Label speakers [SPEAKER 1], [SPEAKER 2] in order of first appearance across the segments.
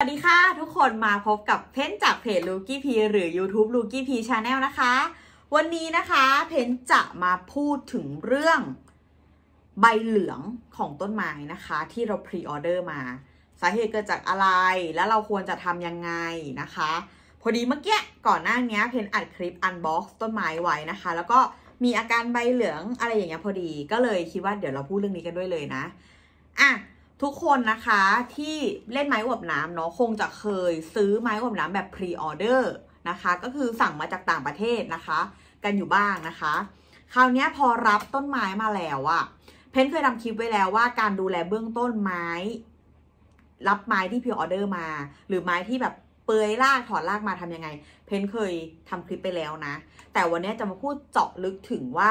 [SPEAKER 1] สวัสดีค่ะ ทุกคนมาพบกับเพ้นจากเพจลูกี้พีหรือ YouTube ลูกี้พีชาแนลนะคะ วันนี้นะคะ เพ้นจะมาพูดถึงเรื่องใบเหลืองของต้นไม้นะคะที่เราพรีออเดอร์มา สาเหตุเกิดจากอะไร แล้วเราควรจะทำยังไงนะคะ พอดีเมื่อกี้ก่อนหน้านี้เพ้นอัดคลิปอันบ็อกซ์ต้นไม้ไว้นะคะ แล้วก็มีอาการใบเหลืองอะไรอย่างเงี้ยพอดีก็เลยคิดว่าเดี๋ยวเราพูดเรื่องนี้กันด้วยเลยนะอ่ะทุกคนนะคะที่เล่นไม้อวบน้ำเนาะคงจะเคยซื้อไม้อวบน้ำแบบพรีออเดอร์นะคะก็คือสั่งมาจากต่างประเทศนะคะ กันอยู่บ้างนะคะ คราวนี้พอรับต้นไม้มาแล้วอะเพนเคยทำคลิปไว้แล้วว่าการดูแลเบื้องต้นไม้ รับไม้ที่พรีออเดอร์มาหรือไม้ที่แบบเปื่อยรากถอดรากมาทำยังไง เพนเคยทำคลิปไปแล้วนะ แต่วันนี้จะมาพูดเจาะลึกถึงว่า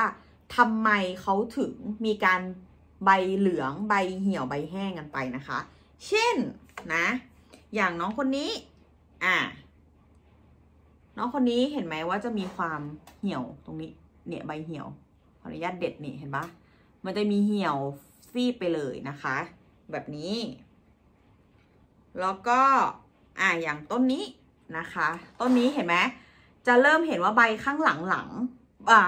[SPEAKER 1] ทำไมเขาถึงมีการใบเหลืองใบเหี่ยวใบแห้งกันไปนะคะ เช่นนะ อย่างน้องคนนี้ อ่ะน้องคนนี้เห็นไหมว่าจะมีความเหี่ยวตรงนี้เนี่ยใบเหี่ยวขออนุญาตเด็ดนี่เห็นปะมันจะมีเหี่ยวซีไปเลยนะคะ แบบนี้ แล้วก็ อ่าอย่างต้นนี้นะคะ ต้นนี้เห็นไหมจะเริ่มเห็นว่าใบข้างหลังหลังอ่า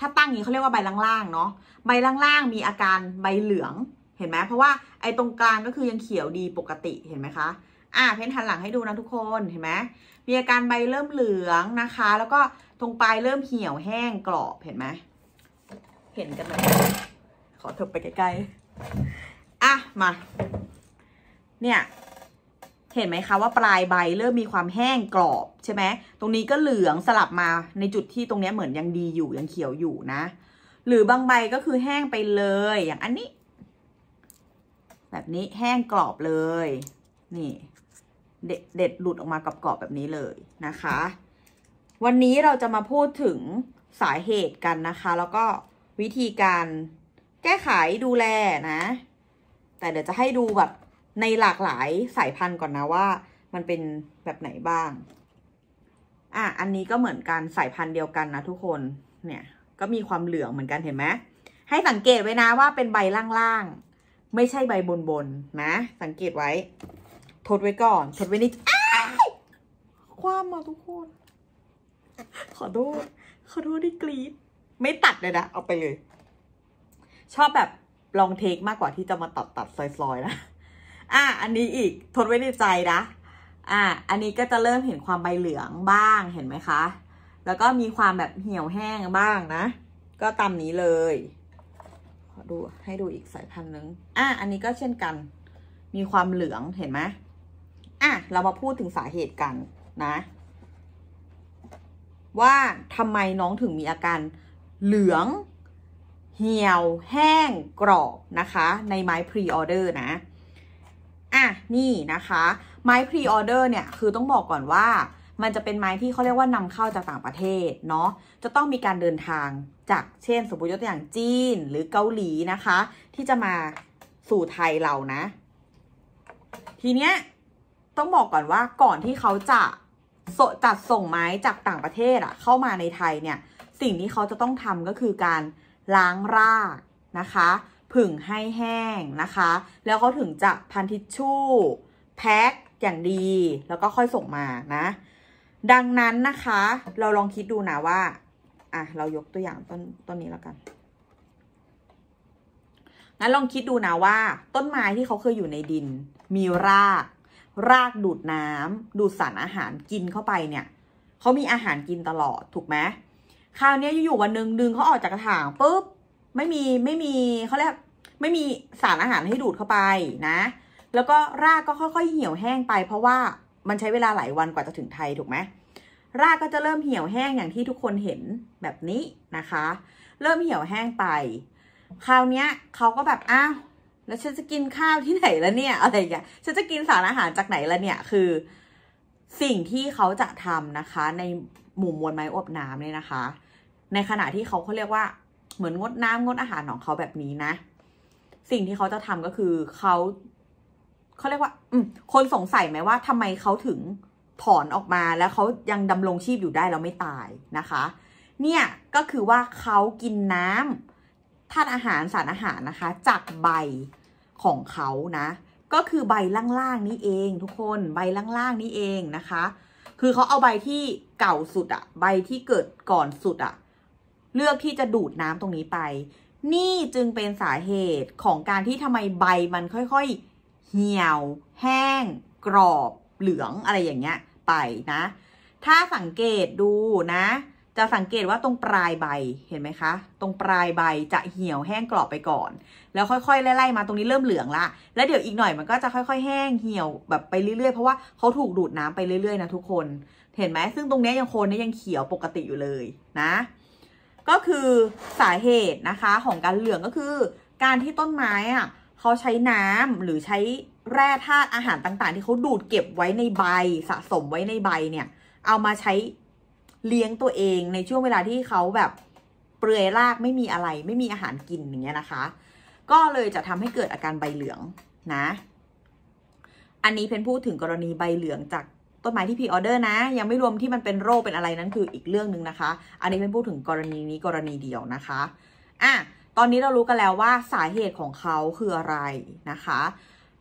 [SPEAKER 1] ถ้าตั้งอย่างนี้เขาเรียกว่าใบล่างๆ เนาะใบล่างๆ มีอาการใบเหลือง เห็นไหมเพราะว่าไอ้ตรงกลางก็คือยังเขียวดีปกติ เห็นไหมคะ อ่ะ เพ้นหันหลังให้ดูนะทุกคน เห็นไหมมีอาการใบเริ่มเหลืองนะคะ แล้วก็ตรงปลายเริ่มเหี่ยวแห้งกรอบ เห็นไหม เห็นกันไหมขอเถิดไปใกล้ๆอ่ะ มา เนี่ยเห็นไหมคะว่าปลายใบเริ่มมีความแห้งกรอบใช่ไหมตรงนี้ก็เหลืองสลับมาในจุดที่ตรงนี้เหมือนยังดีอยู่ ยังเขียวอยู่นะ หรือบางใบก็คือแห้งไปเลยอย่างอันนี้ แบบนี้แห้งกรอบเลยนี่เด็ดเด็ดหลุดออกมากรอบๆแบบนี้เลยนะคะ วันนี้เราจะมาพูดถึงสาเหตุกันนะคะ แล้วก็วิธีการแก้ไขดูแลนะ แต่เดี๋ยวจะให้ดูแบบในหลากหลายสายพันธุ์ก่อนนะว่า มันเป็นแบบไหนบ้าง อ่ะ อันนี้ก็เหมือนกันสายพันธุ์เดียวกันนะ ทุกคน เนี่ย ก็มีความเหลืองเหมือนกันเห็นไหมให้สังเกตไว้นะว่าเป็นใบล่างๆ ไม่ใช่ใบบนนนะ สังเกตไว้ทดไว้ก่อนทดไว้นิดความมาทุกคน ขอโทษขอโทษที่กรีดไม่ตัดเลยนะ เอาไปเลย ชอบแบบลองเทคมากกว่าที่จะมาตัดตัดซอยๆนะอ่ะอันนี้อีกทนไว้ในใจนะ อ่ะอันนี้ก็จะเริ่มเห็นความใบเหลืองบ้าง เห็นไหมคะ แล้วก็มีความแบบเหี่ยวแห้งบ้างนะ ก็ตามนี้เลย ขอดูให้ดูอีกสายพันธุ์นึงอ่ะอันนี้ก็เช่นกัน มีความเหลืองเห็นไหมอ่ะ เรามาพูดถึงสาเหตุกันนะ ว่าทำไมน้องถึงมีอาการเหลือง เหี่ยวแห้งกรอบนะคะในไม้พรีออเดอร์นะนี่นะคะไม้พรีออเดอร์เนี่ยคือต้องบอกก่อนว่ามันจะเป็นไม้ที่เขาเรียกว่านำเข้าจากต่างประเทศเนาะจะต้องมีการเดินทางจากเช่น สมมติยกตัวอย่างจีน หรือเกาหลีนะคะ ที่จะมาสู่ไทยเรานะ ทีเนี้ยต้องบอกก่อนว่าก่อนที่เขาจะจัดส่งไม้จากต่างประเทศอะเข้ามาในไทยเนี่ยสิ่งที่เขาจะต้องทำก็คือการล้างรากนะคะผึ่งให้แห้งนะคะ แล้วเขาถึงจะพันทิชชู่ แพ็ค อย่างดีแล้วก็ค่อยส่งมานะ ดังนั้นนะคะเราลองคิดดูนะว่า อ่ะเรายกตัวอย่างต้นต้นนี้แล้วกัน งั้นลองคิดดูนะว่าต้นไม้ที่เขาเคยอยู่ในดิน มีราก รากดูดน้ำ ดูดสารอาหารกินเข้าไปเนี่ยเขามีอาหารกินตลอดถูกไหมคราวนี้อยู่ๆวันหนึ่งดึงเขาออกจากกระถางปุ๊บไม่มีไม่มีเขาเรียกไม่มีสารอาหารให้ดูดเข้าไปนะ แล้วก็รากก็ค่อยๆเหี่ยวแห้งไป เพราะว่ามันใช้เวลาหลายวันกว่าจะถึงไทยถูกไหมรากก็จะเริ่มเหี่ยวแห้งอย่างที่ทุกคนเห็นแบบนี้นะคะ เริ่มเหี่ยวแห้งไป คราวเนี้ยเขาก็แบบอ้าวแล้วฉันจะกินข้าวที่ไหนแล้วเนี่ยอะไรอย่างเงี้ยฉันจะกินสารอาหารจากไหนแล้วเนี่ยคือ สิ่งที่เขาจะทำนะคะ ในหมู่มวลไม้อบน้ำเนี่ยนะคะ ในขณะที่เขาเขาเรียกว่าเหมือนงดน้ำงดอาหารของเขาแบบนี้นะ สิ่งที่เขาจะทำก็คือเขา เขาเรียก ว่า อืคนสงสัยไหมว่าทำไมเขาถึงถอน ออกมาแล้วเขายังดำรงชีพอยู่ได้ แล้ว ไม่ตายนะคะ เนี่ยก็คือว่าเขากินน้ำธาตุอาหารสารอาหารนะคะ จากใบของเขานะ ก็คือใบล่างๆนี้เอง ทุกคนใบล่างๆนี้เองนะคะ คือเขาเอาใบที่เก่าสุดอะใบที่เกิดก่อนสุดอะเลือกที่จะดูดน้ำตรงนี้ไป นี่จึงเป็นสาเหตุของการที่ทำไมใบมันค่อยๆเหี่ยวแห้ง กรอบเหลืองอะไรอย่างเงี้ยไปนะ ถ้าสังเกตดูนะ จะสังเกตว่าตรงปลายใบเห็นไหมคะ ตรงปลายใบจะเหี่ยวแห้งกรอบไปก่อน แล้วค่อยๆไล่ๆมาตรงนี้เริ่มเหลืองละ แล้วเดี๋ยวอีกหน่อยมันก็จะค่อยๆแห้งเหี่ยวแบบไปเรื่อยๆเพราะว่าเขาถูกดูดน้ำไปเรื่อยๆนะทุกคน เห็นไหมซึ่งตรงนี้ยังโคนนี่ยังเขียวปกติอยู่เลยนะก็คือสาเหตุนะคะของการเหลืองก็คือการที่ต้นไม้อ่ะเขาใช้น้ำหรือใช้แร่ธาตุอาหารต่างๆ ที่เขาดูดเก็บไว้ในใบสะสมไว้ในใบเนี่ย เอามาใช้เลี้ยงตัวเอง ในช่วงเวลาที่เขาแบบเปลือยรากไม่มีอะไรไม่มีอาหารกินอย่างเงี้ยนะคะ ก็เลยจะทำให้เกิดอาการใบเหลือง นะ อันนี้เพนพูดถึงกรณีใบเหลืองจากต้นไม้ที่พี่ออเดอร์นะยังไม่รวมที่มันเป็นโรคเป็นอะไรนั้นคืออีกเรื่องหนึ่งนะคะ อันนี้เป็นพูดถึงกรณีนี้กรณีเดียวนะคะอ่ะ ตอนนี้เรารู้กันแล้วว่าสาเหตุของเขาคืออะไรนะคะ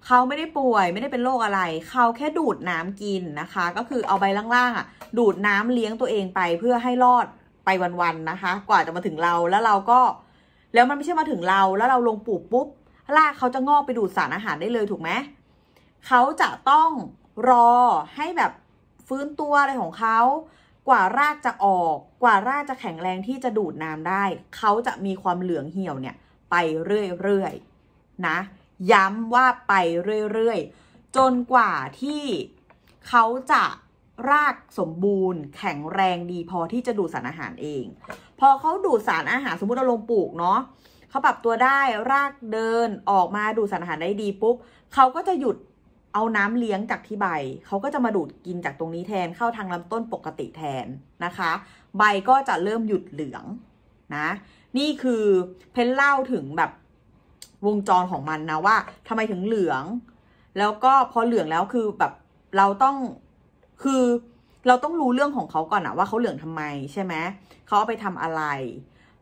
[SPEAKER 1] เขาไม่ได้ป่วยไม่ได้เป็นโรคอะไร เขาแค่ดูดน้ำกินนะคะก็คือเอาใบล่างๆอ่ะดูดน้ำเลี้ยงตัวเองไปเพื่อให้รอดไปวันๆนะคะ กว่าจะมาถึงเราแล้วเราก็แล้วมันไม่ใช่มาถึงเราแล้วเราลงปลูกปุ๊บรากเขาจะงอกไปดูดสารอาหารได้เลยถูกไหมเขาจะต้องรอให้แบบฟื้นตัวอะไรของเขากว่ารากจะออก กว่ารากจะแข็งแรงที่จะดูดน้ำได้ เขาจะมีความเหลืองเหี่ยว เนี่ย ไปเรื่อยๆนะย้ำว่าไปเรื่อยๆจนกว่าที่เขาจะรากสมบูรณ์ แข็งแรงดีพอที่จะดูดสาร อาหารเอง พอเขาดูดสารอาหารสมมติเราลงปลูกเนาะเขาปรับตัวได้รากเดินออกมาดูดสารอาหารได้ดีปุ๊บเขาก็จะหยุดเอาน้ำเลี้ยงจากที่ใบ เขาก็จะมาดูดกินจากตรงนี้แทนเข้าทางลำต้นปกติแทนนะคะ ใบก็จะเริ่มหยุดเหลืองนะ นี่คือ เพนเล่าถึงแบบวงจรของมันนะว่า ทำไมถึงเหลือง แล้วก็พอเหลืองแล้วคือแบบเราต้องคือเราต้องรู้เรื่องของเขาก่อนอะว่าเขาเหลืองทำไมใช่ไหมเขาเอาไปทำอะไร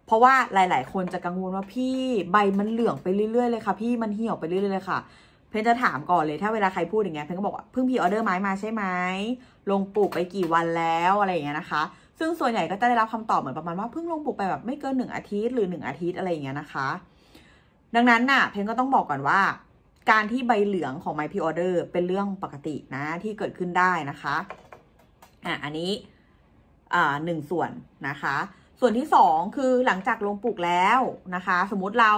[SPEAKER 1] เพราะว่าหลาย ๆ คนจะกังวลว่าพี่ใบมันเหลืองไปเรื่อย ๆ เลยค่ะพี่มันเหี่ยวไปเรื่อยๆเลยค่ะเพนจะถามก่อนเลยถ้าเวลาใครพูดอย่างเงี้ยเพนก็บอกว่าเพิ่งพีออเดอร์ไม้มาใช่ไหมลงปลูกไปกี่วันแล้วอะไรอย่างเงี้ยนะคะ ซึ่งส่วนใหญ่ก็จะได้รับคำตอบ เหมือนประมาณว่าเพิ่งลงปลูกไปแบบไม่เกินหนึ่งอาทิตย์หรือหนึ่งอาทิตย์อะไรอย่างเงี้ยนะคะ ดังนั้นน่ะเพนก็ต้องบอกก่อนว่า การที่ใบเหลืองของไม้พีออเดอร์เป็นเรื่องปกตินะที่เกิดขึ้นได้นะคะอ่ะอันนี้อ่าหนึ่งส่วนนะคะ ส่วนที่สองคือหลังจากลงปลูกแล้วนะคะสมมติเรา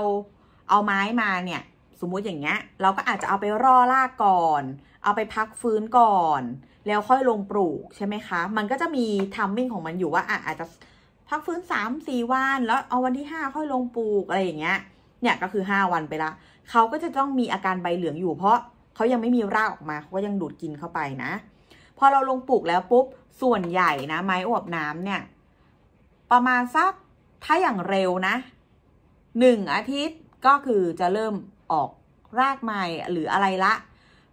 [SPEAKER 1] เอาไม้มาเนี่ยสมมุติ อย่างเงี้ยเราก็อาจจะเอาไปร่อรากก่อนเอาไปพักฟื้นก่อนแล้วค่อยลงปลูกใช่ไหมคะมันก็จะมีทัมมิ่งของมันอยู่ว่าอ่ะอาจจะพักฟื้นสามสี่วันแล้วเอาวันที่ห้าค่อยลงปลูกอะไรอย่างเงี้ยเนี่ยก็คือห้าวันไปละเขาก็จะต้องมีอาการใบเหลืองอยู่ เพราะเขายังไม่มีรากออกมาเขาก็ยังดูดกินเข้าไปนะ พอเราลงปลูกแล้วปุ๊บส่วนใหญ่นะไม้อวบน้ำเนี่ยประมาณสักถ้าอย่างเร็วนะหนึ่งอาทิตย์ก็คือจะเริ่มออกรากใหม่หรืออะไรละ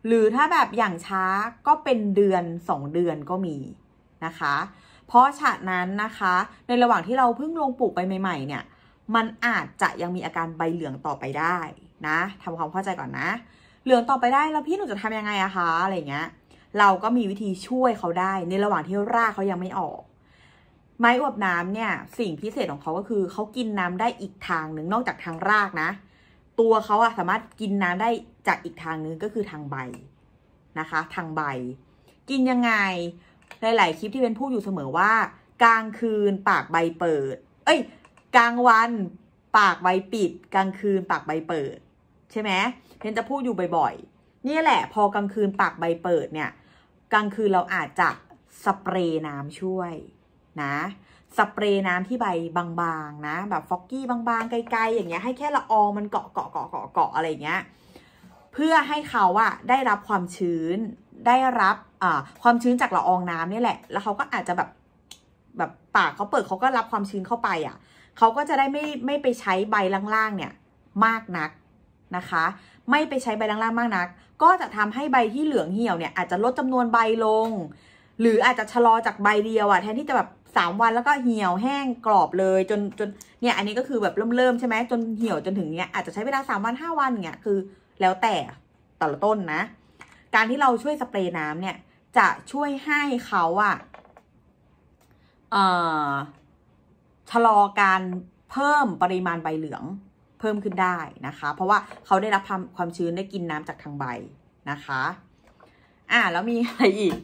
[SPEAKER 1] หรือถ้าแบบอย่างช้าก็เป็นเดือน 2 เดือนก็มีนะคะ เพราะฉะนั้นนะคะ ในระหว่างที่เราเพิ่งลงปลูกไปใหม่ ๆเนี่ย มันอาจจะยังมีอาการใบเหลืองต่อไปได้นะทำความเข้าใจก่อนนะ เหลืองต่อไปได้แล้ว พี่หนูจะทำยังไงอะคะ อะไรเงี้ย เราก็มีวิธีช่วยเขาได้ ในระหว่างที่รากเขายังไม่ออก ไม้อวบน้ำเนี่ยสิ่งพิเศษของเขาก็คือเขากินน้ำได้อีกทางหนึ่งนอกจากทางรากนะตัวเขาอะสามารถกิน น้ำได้จากอีกทางนึงก็คือทางใบนะคะ ทางใบ กินยังไงหลาย ๆคลิปที่เป็นพูดอยู่เสมอว่า กลางคืนปากใบเปิดเอ้ยกลางวันปากใบปิด กลางคืนปาก ใบเปิด ใช่ไหมเพนจะพูดอยู่บ่อยๆนี่แหละ พอกลางคืนปากใบเปิดเนี่ยกลางคืนเราอาจจะสเปรย์น้ำช่วยนะสเปรย์น้ำที่ใบบางๆนะ แบบฟอกกี้บางๆไกลๆ อย่างเงี้ยให้แค่ละอองมันเกาะเกาะเกาะเกาะเกาะอะไรเงี้ยเพื่อให้เขาอะได้รับความชื้นได้รับความชื้นจากละอองน้ำนี่แหละแล้วเขาก็อาจจะแบบแบบปากเขาเปิดเขาก็รับความชื้นเข้าไปอะ่ะเขาก็จะได้ไม่ไม่ไปใช้ใบล่างๆเนี่ยมากนักนะคะ ไม่ไปใช้ใบล่างๆมากนัก ก็จะทำให้ใบที่เหลืองเหี่ยวเนี่ยอาจจะลดจำนวนใบลง หรืออาจจะชะลอจากใบเดียวอะ่ะแทนที่จะแบบ3 วันแล้วก็เหี่ยวแห้งกรอบเลยจนจนเนี่ย อันนี้ก็คือแบบเริ่มเริ่มใช่ไหมจนเหี่ยวจนถึงเนี้ยอาจจะใช้เวลา 3 วัน 5 วันเนี่ยคือแล้วแต่แต่ละต้นนะ การที่เราช่วยสเปรย์น้ำเนี่ยจะช่วยให้เขาอะเอ่อชะลอการเพิ่มปริมาณใบเหลืองเพิ่มขึ้นได้นะคะ เพราะว่าเขาได้รับความความชื้นได้กินน้ำจากทางใบนะคะอ่าแล้วมีอะไรอีก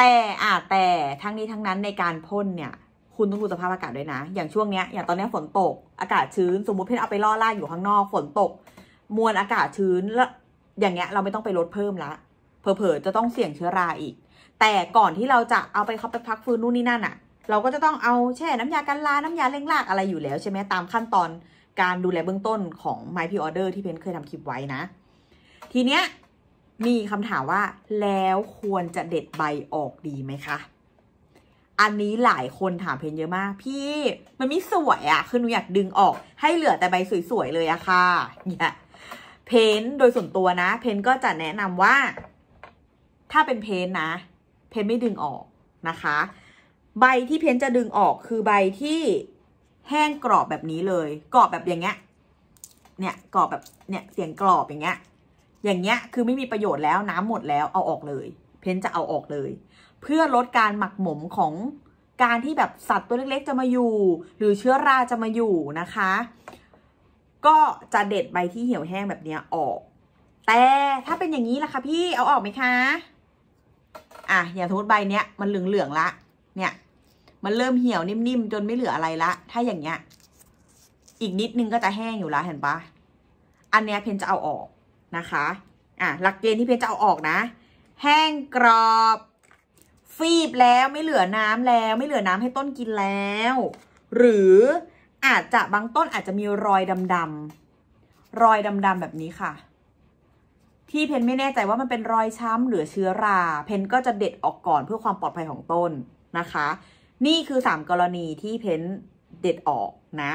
[SPEAKER 1] แต่อ่าแต่ ทั้งนี้ทั้งนั้นในการพ่นเนี่ย คุณต้องดูสภาพอากาศด้วยนะ อย่างช่วงเนี้ย อย่างตอนนี้ฝนตก อากาศชื้น สมมติเพชนเอาไปล่อล่าอยู่ข้างนอก ฝนตก มวลอากาศชื้นแล้วอย่างเงี้ย เราไม่ต้องไปลดเพิ่มละเผลอ ๆ จะต้องเสี่ยงเชื้อราอีก แต่ก่อนที่เราจะเอาไปเขาไปพักฟื้นนู่นนี่นั่นอะเราก็จะต้องเอาแช่น้ำยากันลาน้ำยาเร่งรากอะไรอยู่แล้วใช่ไหมตามขั้นตอนการดูแลเบื้องต้นของ My p อ Order ที่เพนเคยทำคลิปไว้นะ ทีเนี้ยมีคำถามว่าแล้วควรจะเด็ดใบออกดีไหมคะ อันนี้หลายคนถามเพนเยอะมาก พี่มันไม่สวยอะคือหนูอยากดึงออก ให้เหลือแต่ใบสวยๆเลยอะค่ะเนี่ยเพนโดยส่วนตัวนะ เพนก็จะแนะนำว่าถ้าเป็นเพนนะ เพนไม่ดึงออกนะคะ ใบที่เพนจะดึงออกคือใบที่แห้งกรอบแบบนี้เลย กรอบแบบอย่างเงี้ย เนี่ยกรอบแบบเนี่ยเสียงกรอบอย่างเงี้ยอย่างเงี้ย คือไม่มีประโยชน์แล้ว น้ำหมดแล้ว เอาออกเลย เพ้นจะเอาออกเลย เพื่อลดการหมักหมมของ การที่แบบสัตว์ตัวเล็ก ๆ จะมาอยู่ หรือเชื้อราจะมาอยู่นะคะ ก็จะเด็ดใบที่เหี่ยวแห้งแบบเนี้ยออก แต่ถ้าเป็นอย่างนี้ล่ะคะ พี่ เอาออกไหมคะ อ่ะอย่างุบมใบเนี้ย มันเหลืองๆละ เนี่ย มันเริ่มเหี่ยวนิ่มๆจนไม่เหลืออะไรละ ถ้าอย่างเงี้ย อีกนิดนึงก็จะแห้งอยู่ละเห็นปะอันเนี้ยเพนจะเอาออกนะคะอ่ะหลักเกณฑ์ที่เพจจะเอาออกนะ แห้งกรอบ ฟีบแล้วไม่เหลือน้ำแล้ว ไม่เหลือน้ำให้ต้นกินแล้ว หรืออาจจะบางต้นอาจจะมีรอยดำๆรอยดำๆแบบนี้ค่ะ ที่เพนไม่แน่ใจว่ามันเป็นรอยช้ำหรือเชื้อรา เพนก็จะเด็ดออกก่อนเพื่อความปลอดภัยของต้นนะคะ นี่คือสามกรณีที่เพนเด็ดออกนะ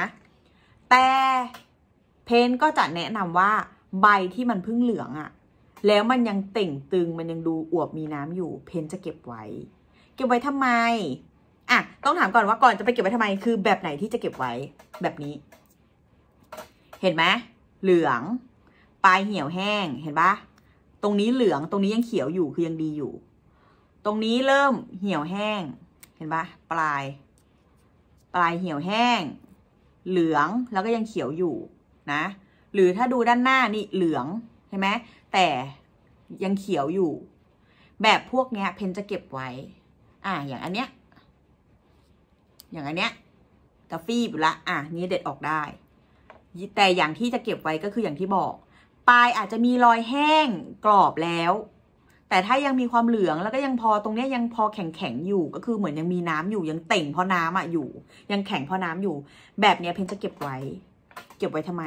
[SPEAKER 1] แต่เพนก็จะแนะนำว่าใบที่มันพึ่งเหลืองอะแล้วมันยังเต่งตึงมันยังดูอวบมีน้ำอยู่ เพนจะเก็บไว้ เก็บไว้ทำไมอ่ะต้องถามก่อนว่าก่อนจะไปเก็บไว้ทำไมคือแบบไหนที่จะเก็บไว้แบบนี้ เห็นไหม เหลือง ปลายเหี่ยวแห้ง เห็นปะตรงนี้เหลือง ตรงนี้ยังเขียวอยู่ คือยังดีอยู่ ตรงนี้เริ่มเหี่ยวแห้ง เห็นปะปลาย ปลายเหี่ยวแห้ง เหลือง แล้วก็ยังเขียวอยู่นะหรือถ้าดูด้านหน้านี่เหลืองใช่ไหมแต่ยังเขียวอยู่ แบบพวกเนี้ย เพนจะเก็บไว้ อ่าอย่างอันเนี้ยอย่างอันเนี้ยกาฟีบละอ่ะนี้เด็ดออกได้ แต่อย่างที่จะเก็บไว้ก็คืออย่างที่บอก ปลายอาจจะมีรอยแห้งกรอบแล้ว แต่ถ้ายังมีความเหลืองแล้วก็ยังพอตรงนี้ยังพอแข็งแข็งอยู่ก็คือเหมือนยังมีน้ำอยู่ยังเต่งเพราะน้ำอ่ะอยู่ ยังแข็งเพราะน้ำอยู่ แบบเนี้ยเพนจะเก็บไว้ เก็บไว้ทำไม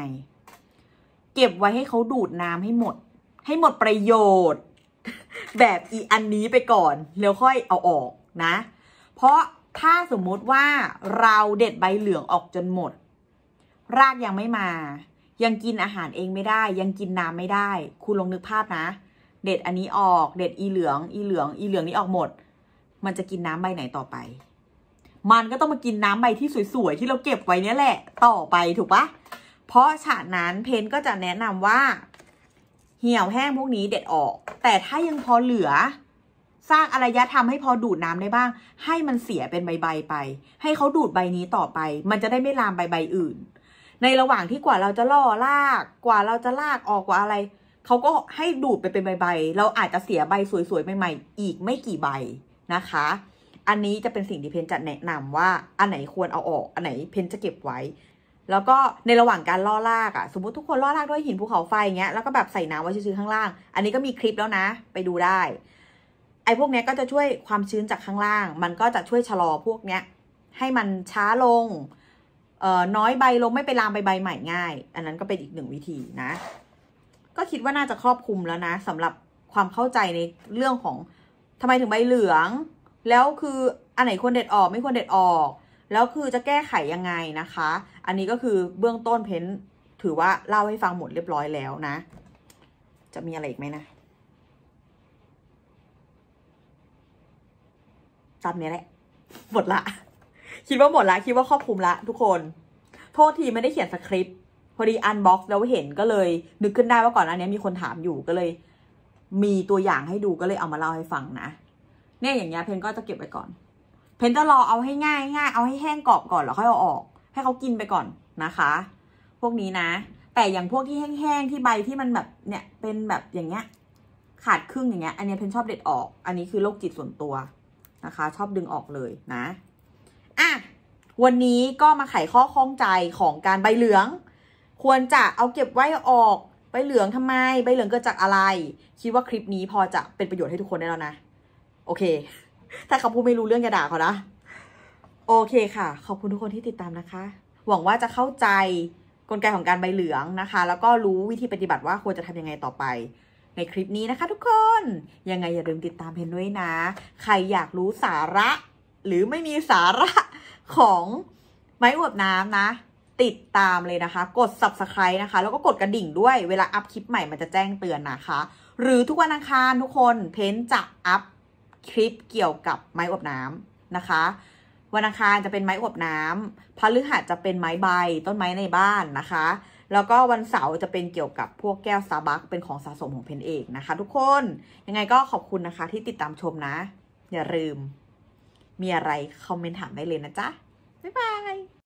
[SPEAKER 1] เก็บไว้ให้เขาดูดน้ำให้หมด ให้หมดประโยชน์ แบบอีอันนี้ไปก่อนแล้วค่อยเอาออกนะ เพราะถ้าสมมติว่าเราเด็ดใบเหลืองออกจนหมด รากยังไม่มา ยังกินอาหารเองไม่ได้ยังกินน้ำไม่ได้คุณลองนึกภาพนะ เด็ดอันนี้ออกเด็ดอีเหลืองอีเหลืองอีเหลืองนี้ออกหมด มันจะกินน้ำใบไหนต่อไป มันก็ต้องมากินน้ำใบที่สวยๆที่เราเก็บไว้เนี้ยแหละต่อไปถูกปะเพราะฉะนั้นเพนก็จะแนะนำว่า เหี่ยวแห้งพวกนี้เด็ดออก แต่ถ้ายังพอเหลือ สร้างอารยธรรมให้พอดูดน้ำได้บ้าง ให้มันเสียเป็นใบๆไป ให้เขาดูดใบนี้ต่อไป มันจะได้ไม่ลามใบใบอื่น ในระหว่างที่กว่าเราจะล่อลากกว่าเราจะลากออกกว่าอะไรเขาก็ให้ดูดไปเป็นใบ ๆ เราอาจจะเสียใบสวยๆใหม่ ๆ อีกไม่กี่ใบนะคะ อันนี้จะเป็นสิ่งที่เพนจะแนะนำว่า อันไหนควรเอาออกอันไหนเพนจะเก็บไว้แล้วก็ในระหว่างการล่อลากอะ่ะสมมติทุกคนล่อลากด้วยหินภูเขาไฟเงี้ยแล้วก็แบบใส่น้ำไว้ชื้นๆข้างล่าง อันนี้ก็มีคลิปแล้วนะ ไปดูได้ ไอ้พวกเนี้ยก็จะช่วยความชื้นจากข้างล่าง มันก็จะช่วยชะลอพวกเนี้ยให้มันช้าลงเอ่อน้อยใบลงไม่ไปลามใบใบใหม่ ง่าย อันนั้นก็เป็นอีกหนึ่งวิธีนะ ก็คิดว่าน่าจะครอบคลุมแล้วนะ สำหรับความเข้าใจในเรื่องของทำไมถึงใบเหลือง แล้วคืออันไหนควรเด็ดออก ไม่ควรเด็ดออกแล้วคือจะแก้ไขยังไงนะคะ อันนี้ก็คือเบื้องต้นเพ้นถือว่าเล่าให้ฟังหมดเรียบร้อยแล้วนะ จะมีอะไรอีกไหมนะตามนี้แหละ หมดละ คิดว่าหมดละ คิดว่าครอบคลุมละทุกคน โทษที ไม่ได้เขียนสคริปต์ พอดีอันบ็อกซ์แล้วเห็นก็เลย นึกขึ้นได้ว่าก่อนอันนี้มีคนถามอยู่ก็เลย มีตัวอย่างให้ดูก็เลยเอามาเล่าให้ฟังนะเนี่ยอย่างเงี้ยเพนก็จะเก็บไว้ก่อนเพนจะรอเอาให้ง่ายง่ายเอาให้แห้งกรอบก่อนแล้วค่อยเอาออก ให้เขากินไปก่อนนะคะ พวกนี้นะ แต่อย่างพวกที่แห้งๆที่ใบที่มันแบบเนี่ยเป็นแบบอย่างเงี้ยขาดครึ่งอย่างเงี้ย อันนี้เพนชอบเด็ดออก อันนี้คือโรคจิตส่วนตัวนะคะ ชอบดึงออกเลยนะอ่ะ วันนี้ก็มาไขข้อข้องใจของการใบเหลือง ควรจะเอาเก็บไว้ออกใบเหลืองทำไม ใบเหลืองเกิดจากอะไรคิดว่าคลิปนี้พอจะเป็นประโยชน์ให้ทุกคนได้แล้วนะ โอเคถ้าเขาพูดไม่รู้เรื่องอย่าด่าเขานะโอเคค่ะขอบคุณทุกคนที่ติดตามนะคะ หวังว่าจะเข้าใจกลไกของการใบเหลืองนะคะ แล้วก็รู้วิธีปฏิบัติว่าควรจะทำยังไงต่อไป ในคลิปนี้นะคะ ทุกคนยังไงอย่าลืมติดตามเพนด้วยนะ ใครอยากรู้สาระหรือไม่มีสาระของไม้อวบน้ำนะ ติดตามเลยนะคะ กด subscribe นะคะ แล้วก็กดกระดิ่งด้วยเวลาอัพคลิปใหม่มันจะแจ้งเตือนนะคะ หรือทุกวันอังคารทุกคนเพนจะอัพคลิปเกี่ยวกับไม้อบน้ำนะคะ วันอังคารจะเป็นไม้อบน้ำพฤหัสจะเป็นไม้ใบต้นไม้ในบ้านนะคะ แล้วก็วันเสาร์จะเป็นเกี่ยวกับพวกแก้วซาบักเป็นของสะสมของเพนเอกนะคะ ทุกคน ยังไงก็ขอบคุณนะคะ ที่ติดตามชมนะ อย่าลืม มีอะไรคอมเมนต์ถามได้เลยนะจ๊ะ บ๊ายบาย